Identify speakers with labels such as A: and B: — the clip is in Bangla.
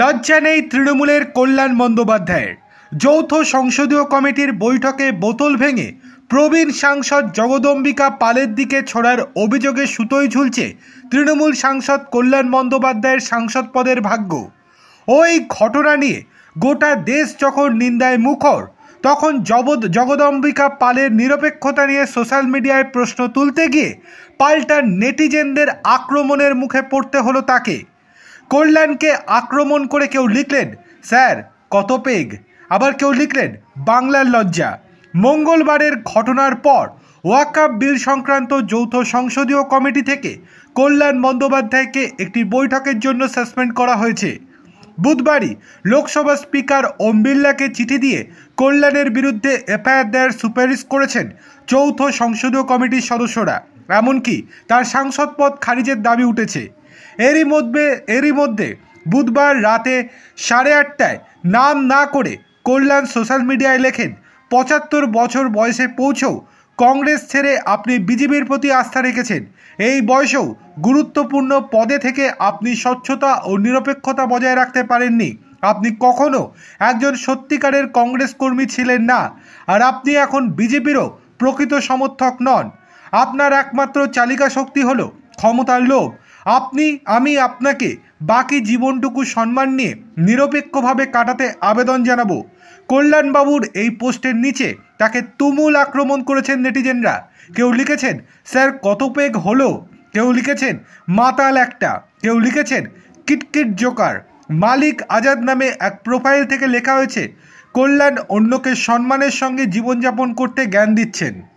A: লজ্জা নেই তৃণমূলের কল্যাণ বন্দ্যোপাধ্যায়ের যৌথ সংসদীয় কমিটির বৈঠকে বোতল ভেঙে প্রবীণ সাংসদ জগদম্বিকা পালের দিকে ছড়ার অভিযোগে সুতোই ঝুলছে তৃণমূল সাংসদ কল্যাণ বন্দ্যোপাধ্যায়ের সাংসদ পদের ভাগ্য ওই ঘটনা নিয়ে গোটা দেশ যখন নিন্দায় মুখর তখন জব জগদম্বিকা পালের নিরপেক্ষতা নিয়ে সোশ্যাল মিডিয়ায় প্রশ্ন তুলতে গিয়ে পাল্টা নেটিজেনদের আক্রমণের মুখে পড়তে হলো তাকে কল্যাণকে আক্রমণ করে কেউ লিখলেন স্যার কত পেগ আবার কেউ লিখলেন বাংলার লজ্জা মঙ্গলবারের ঘটনার পর ওয়াকাপ বিল সংক্রান্ত যৌথ সংসদীয় কমিটি থেকে কল্যাণ বন্দ্যোপাধ্যায়কে একটি বৈঠকের জন্য সাসপেন্ড করা হয়েছে বুধবারই লোকসভা স্পিকার ওম বিড়লাকে চিঠি দিয়ে কল্যাণের বিরুদ্ধে এফআইআর দেওয়ার সুপারিশ করেছেন যৌথ সংসদীয় কমিটির সদস্যরা এমনকি তার সাংসদ পদ খারিজের দাবি উঠেছে এরই মধ্যে এরই মধ্যে বুধবার রাতে সাড়ে আটটায় নাম না করে কল্যাণ সোশ্যাল মিডিয়ায় লেখেন পঁচাত্তর বছর বয়সে পৌঁছেও কংগ্রেস ছেড়ে আপনি বিজেপির প্রতি আস্থা রেখেছেন এই বয়সেও গুরুত্বপূর্ণ পদে থেকে আপনি স্বচ্ছতা ও নিরপেক্ষতা বজায় রাখতে পারেননি আপনি কখনও একজন সত্যিকারের কংগ্রেস কর্মী ছিলেন না আর আপনি এখন বিজেপিরও প্রকৃত সমর্থক নন আপনার একমাত্র চালিকা শক্তি হল ক্ষমতার লোভ আপনি আমি আপনাকে বাকি জীবনটুকু সম্মান নিয়ে নিরপেক্ষভাবে কাটাতে আবেদন জানাবো কল্যাণবাবুর এই পোস্টের নিচে তাকে তুমুল আক্রমণ করেছেন নেটিজেনরা কেউ লিখেছেন স্যার কত পেগ হলো কেউ লিখেছেন মাতাল একটা কেউ লিখেছেন কিটকিট জোকার মালিক আজাদ নামে এক প্রোফাইল থেকে লেখা হয়েছে কল্যাণ অন্যকে সম্মানের সঙ্গে জীবনযাপন করতে জ্ঞান দিচ্ছেন